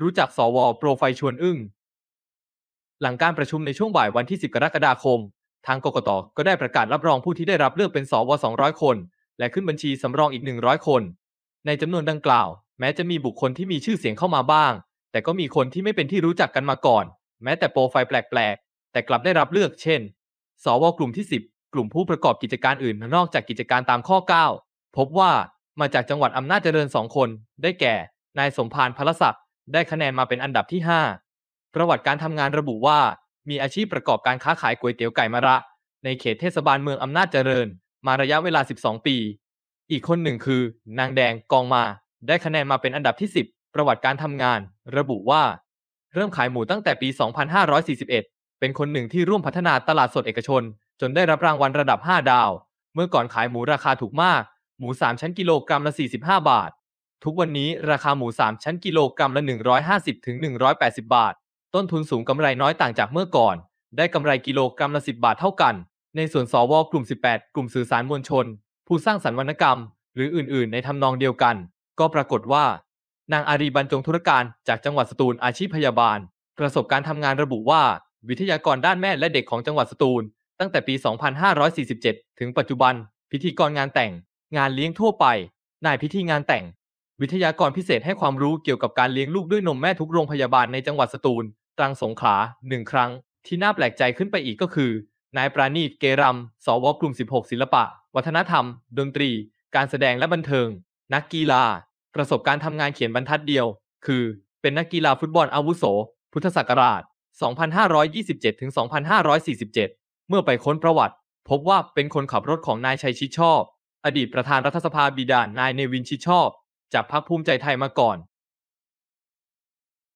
รู้จัก สว โปรไฟล์ชวนอึ้งหลังการประชุมในช่วง บ่าย วันที่ 10 กรกฎาคมทางกกตก็ได้ประกาศรับรองผู้ที่ได้รับเลือกเป็น สว 200 คน และขึ้นบัญชี สำรองอีก 100 คน ในจำนวนดังกล่าว แม้จะมีบุคคลที่มีชื่อเสียงเข้ามาบ้าง แต่ก็มีคนที่ไม่เป็นที่รู้จักกันมาก่อน แม้แต่โปรไฟล์แปลกๆแต่กลับได้รับเลือกเช่นสวกลุ่มที่10 กลุ่มผู้ประกอบกิจการอื่นนอกจากกิจการตามข้อ 9 พบว่ามาจากจังหวัดอำนาจเจริญสองคน ได้แก่นายสมพานพลศักดิได้คะแนนมาเป็นอันดับที่ 5 ประวัติการทำงานระบุว่า มีอาชีพประกอบการค้าขายก๋วยเตี๋ยวไก่มะระ ในเขตเทศบาลเมืองอำนาจเจริญ มาระยะเวลา 12 ปี อีกคนหนึ่งคือ นางแดงกองมา ได้คะแนนมาเป็นอันดับที่ 10 ประวัติการทำงาน ระบุว่าเริ่มขายหมูตั้งแต่ปี 2541เป็นคนหนึ่งที่ร่วมพัฒนาตลาดสดเอกชน จนได้รับรางวัลระดับ5ดาว เมื่อก่อนขายหมูราคาถูกมาก หมู 3 ชั้นกิโลกรัมละ 45 บาททุกวันนี้ราคาหมู3ชั้นกิโลกรัมละ 150 ถึง 180 บาท ต้นทุนสูงกำไรน้อยต่างจากเมื่อก่อน ได้กำไรกิโลกรัมละ 10 บาทเท่ากัน ในส่วนสวกลุ่ม 18 กลุ่มสื่อสารมวลชน ผู้สร้างสรรค์วรรณกรรม หรืออื่นๆ ในทำนองเดียวกัน ก็ปรากฏว่า นางอารีบรรจงธุรการจากจังหวัดสตูลอาชีพพยาบาล ประสบการทำงานระบุว่า วิทยากรด้านแม่และเด็กของจังหวัดสตูล ตั้งแต่ปี 2547 ถึงปัจจุบัน พิธีกรงานแต่ง งานเลี้ยงทั่วไปนายพิธีงานแต่งวิทยากรพิเศษให้ความรู้เกี่ยวกับการเลี้ยงลูกด้วยนมแม่ทุกโรงพยาบาลในจังหวัดสตูลตรังสงขลาหนึ่งครั้ง ที่น่าแปลกใจขึ้นไปอีกก็คือนายปราณีตเกรำสวกลุ่ม 16 ศิลปะ วัฒนธรรม ดนตรี การแสดงและบันเทิง นักกีฬา ประสบการณ์ทำงานเขียนบรรทัดเดียว คือ เป็นนักกีฬาฟุตบอลอาวุโส พุทธศักราช 2527ถึง2547 เมื่อไปค้นประวัติ พบว่าเป็นคนขับรถของนายชัยชิดชอบอดีตประธานรัฐสภาบิดานายเนวินชิดชอบจากพรรคภูมิใจไทยมาก่อน